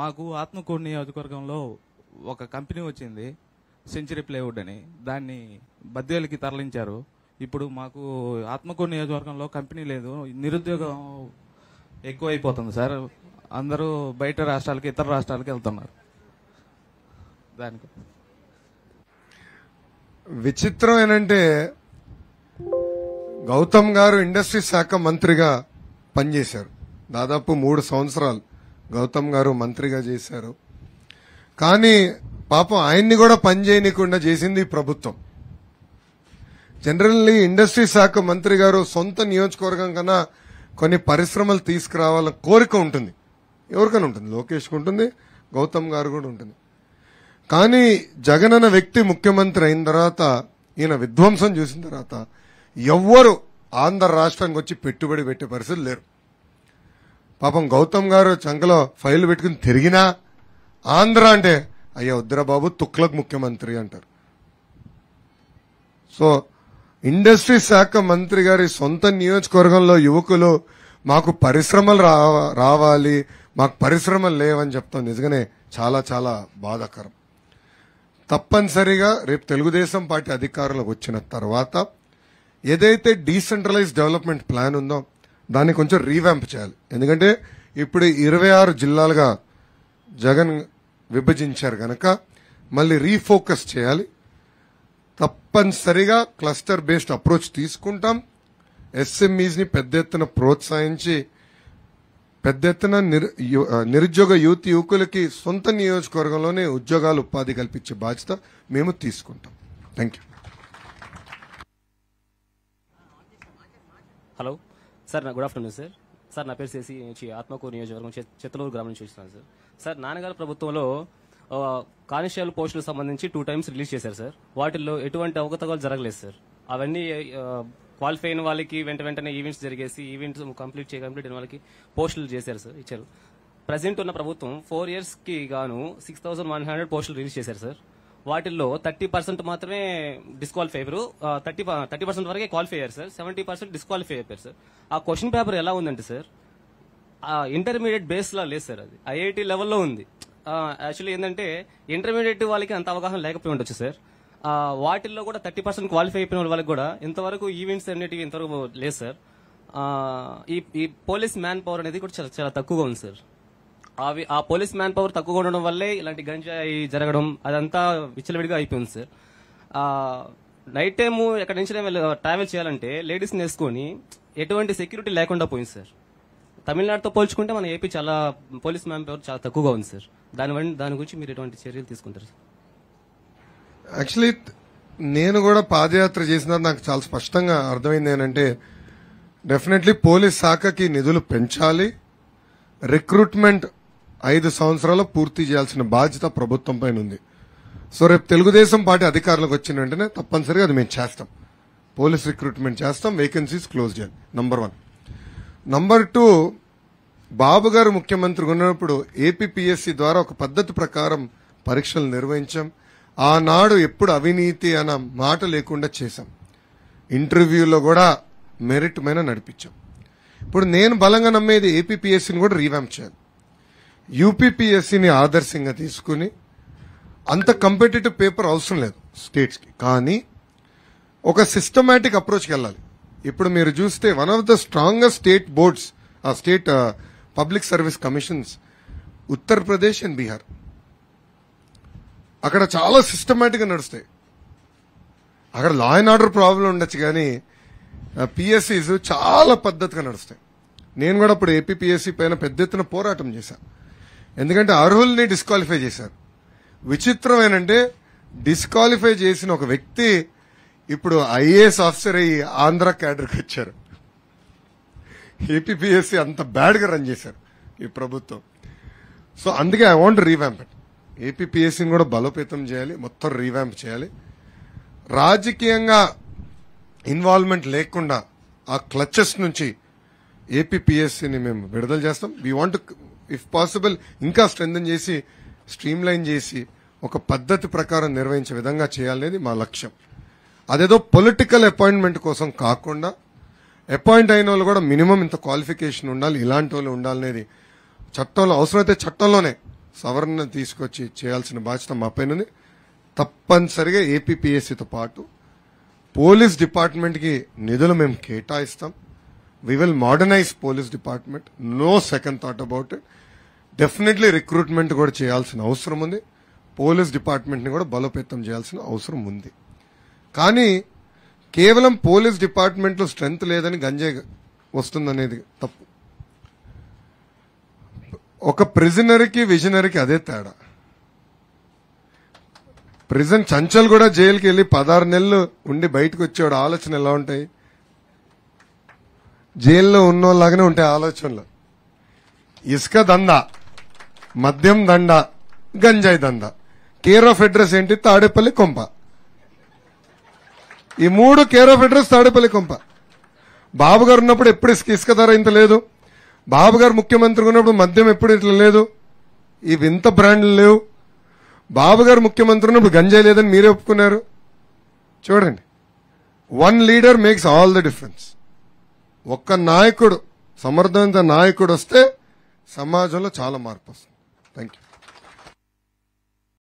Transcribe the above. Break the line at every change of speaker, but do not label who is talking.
మాకు ఆత్మకూరు నియోజకవర్గంలో ఒక కంపెనీ వచ్చింది సెంచరీ ప్లేవుడ్ అని దాన్ని బద్దేలకి తరలించారు ఇప్పుడు మాకు ఆత్మకూరు నియోజకవర్గంలో కంపెనీ లేదు నిరుద్యోగం ఎక్కువైపోతుంది సార్ అందరూ బయట రాష్ట్రాలకి ఇతర రాష్ట్రాలకి వెళ్తున్నారు దానికి
విచిత్రం ఏంటంటే గౌతమ్ గారు ఇండస్ట్రీ శాఖ మంత్రిగా పనిచేశారు దాదాపు మూడు సంవత్సరాలు గౌతమ్ గారు మంత్రిగా చేశారు కానీ పాపం ఆయన్ని కూడా పనిచేయనీయకుండా చేసింది ప్రభుత్వం జనరల్లీ ఇండస్ట్రీ శాఖ మంత్రి గారు సొంత నియోజకవర్గం కన్నా కొన్ని పరిశ్రమలు తీసుకురావాలని కోరిక ఉంటుంది ఎవరికైనా ఉంటుంది లోకేష్కి ఉంటుంది గౌతమ్ గారు కూడా ఉంటుంది కానీ జగన్ అన్న వ్యక్తి ముఖ్యమంత్రి అయిన తర్వాత ఈయన విధ్వంసం చూసిన తర్వాత ఎవ్వరు ఆంధ్ర రాష్ట్రానికి వచ్చి పెట్టుబడి పెట్టే పరిస్థితులు లేరు పాపం గౌతమ్ గారు చంకలో ఫైల్ పెట్టుకుని తిరిగినా ఆంధ్ర అంటే అయ్యా ఉద్రబాబు తుక్లక్ ముఖ్యమంత్రి అంటారు సో ఇండస్ట్రీ శాఖ మంత్రి గారి సొంత నియోజకవర్గంలో యువకులు మాకు పరిశ్రమలు రావాలి మాకు పరిశ్రమలు లేవని చెప్తాం నిజంగానే చాలా చాలా బాధాకరం తప్పనిసరిగా రేపు తెలుగుదేశం పార్టీ అధికారంలోకి వచ్చిన తర్వాత ఏదైతే డీసెంట్రలైజ్ డెవలప్మెంట్ ప్లాన్ ఉందో దాన్ని కొంచెం రీవ్యాంప్ చేయాలి ఎందుకంటే ఇప్పుడు ఇరవై ఆరు జిల్లాలుగా జగన్ విభజించారు కనుక మళ్ళీ రీఫోకస్ చేయాలి తప్పనిసరిగా క్లస్టర్ బేస్డ్ అప్రోచ్ తీసుకుంటాం ఎస్ఎంఈస్ని పెద్ద ఎత్తున ప్రోత్సహించి పెద్ద ఎత్తున నిరుద్యోగ యువతి యువకులకి సొంత నియోజకవర్గంలోనే ఉద్యోగాలు ఉపాధి కల్పించే బాధ్యత మేము తీసుకుంటాం థ్యాంక్ యూ
హలో సార్ నా గుడ్ ఆఫ్టర్నూన్ సార్ సార్ నా పేరు చేసి నుంచి ఆత్మకూరు నియోజకవర్గం చిత్తలూరు గ్రామం నుంచి వచ్చినాను సార్ సార్ నాన్నగారు ప్రభుత్వంలో కానిస్టేబుల్ పోస్టులకు సంబంధించి టూ టైమ్స్ రిలీజ్ చేశారు సార్ వాటిల్లో ఎటువంటి అవకతవకలు జరగలేదు సార్ అవన్నీ క్వాలిఫై అయిన వాళ్ళకి వెంట వెంటనే ఈవెంట్స్ జరిగేసి ఈవెంట్స్ కంప్లీట్ చేయ కంప్లీట్ అయిన వాళ్ళకి పోస్టులు చేశారు సార్ ఇచ్చారు ప్రజెంట్ ఉన్న ప్రభుత్వం ఫోర్ ఇయర్స్కి గాను సిక్స్ థౌసండ్ వన్ హండ్రెడ్ పోస్టులు రిలీజ్ చేశారు సార్ వాటిల్లో థర్టీ పర్సెంట్ మాత్రమే డిస్క్వాలిఫై అయ్యారు థర్టీ థర్టీ పర్సెంట్ వరకే క్వాలిఫై అయ్యారు సార్ సెవెంటీ పర్సెంట్ డిస్క్వాలిఫై అయిపోయారు సార్ ఆ క్వశ్చన్ పేపర్ ఎలా ఉందంటే సార్ ఇంటర్మీడియట్ బేస్లా లేదు సార్ అది ఐఐటి లెవెల్లో ఉంది యాక్చువల్లీ ఏంటంటే ఇంటర్మీడియట్ వాళ్ళకి అంత అవగాహన లేకపోయి ఉండొచ్చు సార్ వాటిల్లో కూడా థర్టీ పర్సెంట్ క్వాలిఫై అయిపోయిన వాళ్ళకి కూడా ఇంతవరకు ఈవెంట్స్ అనేటివి ఇంతవరకు లేదు సార్ ఈ ఈ పోలీస్ మ్యాన్ పవర్ అనేది కూడా చాలా చాలా తక్కువగా ఉంది సార్ అవి ఆ పోలీస్ మ్యాన్ పవర్ తక్కువగా ఉండడం వల్లే ఇలాంటి గంజాయి జరగడం అదంతా విచ్చలవిడిగా అయిపోయింది సార్ నైట్ టైము ఎక్కడి నుంచి ట్రావెల్ చేయాలంటే లేడీస్ని వేసుకొని ఎటువంటి సెక్యూరిటీ లేకుండా పోయింది సార్ తమిళనాడుతో పోల్చుకుంటే మన ఏపీ చాలా పోలీస్ మ్యాన్ పవర్ చాలా
తక్కువగా ఉంది సార్
దాని దాని గురించి మీరు ఎటువంటి చర్యలు తీసుకుంటారు
యాక్చువల్లీ నేను కూడా పాదయాత్ర చేసిన నాకు చాలా స్పష్టంగా అర్థమైంది ఏంటంటే డెఫినెట్లీ పోలీస్ శాఖకి నిధులు పెంచాలి రిక్రూట్మెంట్ ఐదు సంవత్సరాలు పూర్తి చేయాల్సిన బాధ్యత ప్రభుత్వం పైన ఉంది సో రేపు తెలుగుదేశం పార్టీ అధికారులకు వచ్చిన వెంటనే తప్పనిసరిగా అది మేము చేస్తాం పోలీస్ రిక్రూట్మెంట్ చేస్తాం వేకెన్సీస్ క్లోజ్ చేయాలి number one number two Babu గారు ముఖ్యమంత్రిగా ఉన్నప్పుడు ఏపీపీఎస్సీ ద్వారా ఒక పద్ధతి ప్రకారం పరీక్షలు నిర్వహించాం ఆనాడు ఎప్పుడు అవినీతి అన్న మాట లేకుండా చేశాం ఇంటర్వ్యూలో కూడా మెరిట్ మీద నడిపించాం ఇప్పుడు నేను బలంగా నమ్మేది ఏపీపీఎస్సీని కూడా రీవ్యాంప్ చేయాలి యూపీపీఎస్సీని ఆదర్శంగా తీసుకుని అంత కంపిటేటివ్ పేపర్ అవసరం లేదు స్టేట్స్కి కానీ ఒక సిస్టమేటిక్ అప్రోచ్కి వెళ్ళాలి ఇప్పుడు మీరు చూస్తే one of the strongest state boards ఆ state public service commissions Uttar Pradesh and Bihar అక్కడ చాలా సిస్టమేటిక్గా నడుస్తాయి అక్కడ లా అండ్ ఆర్డర్ ప్రాబ్లం ఉండొచ్చు కానీ పిఎస్సీస్ చాలా పద్ధతిగా నడుస్తాయి నేను కూడా అప్పుడు ఏపీపీఎస్సీ పైన పెద్ద ఎత్తున పోరాటం చేశాను ఎందుకంటే అర్హుల్ని డిస్క్వాలిఫై చేశారు విచిత్రం ఏంటంటే డిస్క్వాలిఫై చేసిన ఒక వ్యక్తి ఇప్పుడు ఐఏఎస్ ఆఫీసర్ అయ్యి ఆంధ్ర క్యాడర్కి వచ్చారు ఏపీపీఎస్సీ అంత బ్యాడ్గా రన్ చేశారు ఈ ప్రభుత్వం సో అందుకే ఐ వాంట్ రీవ్యాంప్ ఇట్ ఏపీపీఎస్సీని కూడా బలోపేతం చేయాలి మొత్తం రీవ్యాంప్ చేయాలి రాజకీయంగా ఇన్వాల్వ్మెంట్ లేకుండా ఆ క్లచెస్ నుంచి ఏపీపీఎస్సీని మేము విడుదల చేస్తాం వీ వాంట్ ఇఫ్ పాసిబుల్ ఇంకా స్ట్రెంగ్ చేసి స్ట్రీమ్ లైన్ చేసి ఒక పద్ధతి ప్రకారం నిర్వహించే విధంగా చేయాలనేది మా లక్ష్యం అదేదో పొలిటికల్ అపాయింట్మెంట్ కోసం కాకుండా అపాయింట్ అయిన వాళ్ళు కూడా మినిమం ఇంత క్వాలిఫికేషన్ ఉండాలి ఇలాంటి వాళ్ళు ఉండాలనేది చట్టంలో అవసరమైతే చట్టంలోనే సవరణ తీసుకొచ్చి చేయాల్సిన బాధ్యత మా పైన తప్పనిసరిగా ఏపీపీఎస్సీతో పాటు పోలీస్ డిపార్ట్మెంట్కి నిధులు మేము కేటాయిస్తాం we will modernize police department no second thought about it definitely recruitment కూడా చేయాల్సిన అవసరం ఉంది పోలీస్ డిపార్ట్మెంట్ని కూడా బలోపేతం చేయాల్సిన అవసరం ఉంది కానీ కేవలం పోలీస్ డిపార్ట్మెంట్లో స్ట్రెంగ్త్ లేదని గంజే వస్తుందనేది తప్పు ఒక ప్రిజనర్కి విజనరీకి అదే తేడా ప్రిజన్ చంచల్ కూడా జైలుకి వెళ్ళి పదహారు నెలలు ఉండి బయటకు వచ్చేవాడు ఆలోచన ఎలా ఉంటాయి జైల్లో ఉన్నోళ్ళలాగానే ఉంటాయి ఆలోచనలు ఇసుక దంద మద్యం దండ గంజాయి దంద కేర్ ఆఫ్ అడ్రస్ ఏంటి తాడేపల్లి కొంప ఈ మూడు కేర్ ఆఫ్ అడ్రస్ తాడేపల్లి కొంప బాబు గారు ఉన్నప్పుడు ఎప్పుడు ఇసుక ఇసుక ధర ఇంత లేదు బాబు గారు ముఖ్యమంత్రిగా ఉన్నప్పుడు మద్యం ఎప్పుడు ఇట్లా లేదు ఈ వింత బ్రాండ్లు లేవు బాబు గారు ముఖ్యమంత్రి ఉన్నప్పుడు గంజాయి లేదని మీరే ఒప్పుకున్నారు చూడండి one leader makes all the difference ఒక్క నాయకుడు సమర్థవంత నాయకుడు వస్తే సమాజంలో చాలా మార్పు వస్తుంది థ్యాంక్ యూ